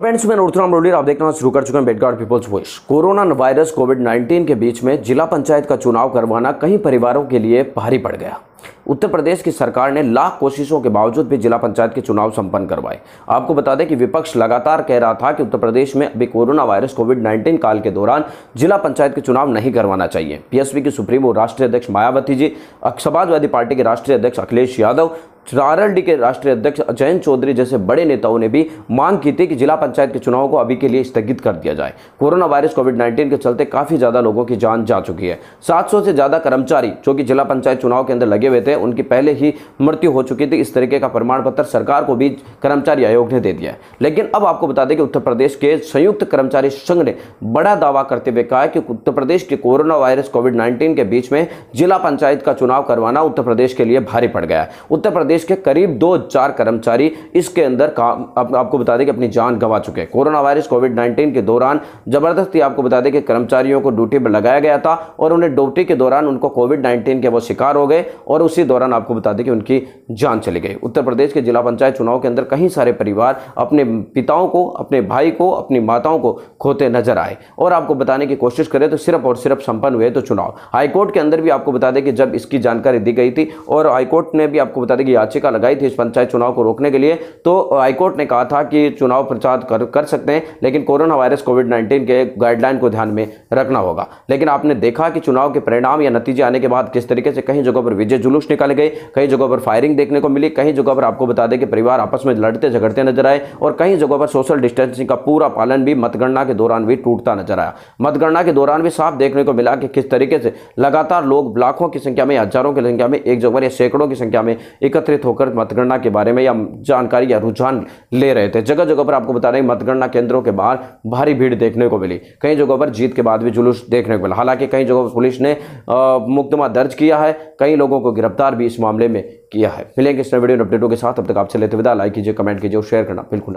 friends मैं नोर्थराम रोलियर आप देखना शुरू कर चुके हैं बेडगार्ड peoples voice corona virus covid 19 के बीच में जिला पंचायत का चुनाव करवाना कई परिवारों के लिए भारी पड़ गया उत्तर प्रदेश की सरकार ने लाख कोशिशों के बावजूद भी जिला पंचायत के चुनाव संपन्न करवाए आपको बता दें कि विपक्ष लगातार कह रहा था कि उत्तर प्रदेश में अभी कोरोना वायरस कोविड 19 काल के दौरान जिला पंचायत के चुनाव नहीं करवाना चाहिए पीएसपी की सुप्रीमो राष्ट्रीय अध्यक्ष मायावती जी समाजवादी पार्टी के राष्ट्रीय अध्यक्ष अखिलेश यादव आरएलडी के राष्ट्रीय अध्यक्ष जयंत चौधरी जैसे बड़े नेताओं ने भी मांग की थी कि जिला पंचायत के चुनाव को अभी के लिए स्थगित कर दिया जाए कोरोना वायरस कोविड नाइन्टीन के चलते काफी ज्यादा लोगों की जान जा चुकी है 700 से ज्यादा कर्मचारी जो कि जिला पंचायत चुनाव के अंदर लगे हुए थे उनकी पहले ही मृत्यु हो चुकी थी इस तरीके का प्रमाण पत्र सरकार को भी कर्मचारी आयोग ने दे दिया है लेकिन अब आपको बता दें कि उत्तर प्रदेश के संयुक्त कर्मचारी संघ ने बड़ा दावा करते हुए कहा कि उत्तर प्रदेश के कोरोना वायरस कोविड नाइन्टीन के बीच में जिला पंचायत का चुनाव करवाना उत्तर प्रदेश के लिए भारी पड़ गया उत्तर प्रदेश प्रदेश के करीब दो हजार कर्मचारी इसके अंदर काम आप, आपको बता दें कि अपनी जान गंवा चुके हैं कोरोना वायरस कोविड नाइन्टीन के दौरान जबरदस्ती आपको बता दें कि कर्मचारियों को ड्यूटी पर लगाया गया था और उन्हें ड्यूटी के दौरान उनको कोविड नाइन्टीन के वो शिकार हो गए और उसी दौरान आपको बता दें कि उनकी जान चली गई उत्तर प्रदेश के जिला पंचायत चुनाव के अंदर कई सारे परिवार अपने पिताओं को अपने भाई को अपनी माताओं को खोते नजर आए और आपको बताने की कोशिश करें तो सिर्फ और सिर्फ संपन्न हुए तो चुनाव हाईकोर्ट के अंदर भी आपको बता दें कि जब इसकी जानकारी दी गई थी और हाईकोर्ट ने भी आपको बता दें कि याचिका लगाई थी इस पंचायत चुनाव को रोकने के लिए तो हाईकोर्ट ने कहा था कि चुनाव प्रचार कर कर सकते हैं लेकिन कोरोना वायरस कोविड नाइन्टीन के गाइडलाइन को ध्यान में रखना होगा लेकिन आपने देखा कि चुनाव के परिणाम या नतीजे आने के बाद किस तरीके से कहीं जगहों पर विजय जुलूस निकाले गए कहीं जगहों पर फायरिंग देखने को मिली कहीं जगहों पर आपको बता दें कि परिवार आपस में लड़ते झगड़ते नजर आए और कहीं जगहों पर सोशल डिस्टेंसिंग का पूरा पालन भी मतगणना के दौरान भी टूटता नजर आया मतगणना के दौरान भी साफ देखने को मिला कि किस तरीके से लगातार लोग लाखों की संख्या में हजारों की संख्या में एक जगह या सैकड़ों की संख्या में एकत्रित एकत्रित होकर मतगणना के बारे में या जानकारी या रुझान ले रहे थे जगह जगह पर आपको बता रहे मतगणना केंद्रों के बाहर भारी भीड़ देखने को मिली कई जगहों पर जीत के बाद भी जुलूस देखने को मिला हालांकि कई जगहों पर पुलिस ने मुकदमा दर्ज किया है कई लोगों को गिरफ्तार भी इस मामले में किया है मिलेंगे इस वीडियो अपडेटों के साथ अब तक आपसे लेते विदा लाइक कीजिए कमेंट कीजिए और शेयर करना बिल्कुल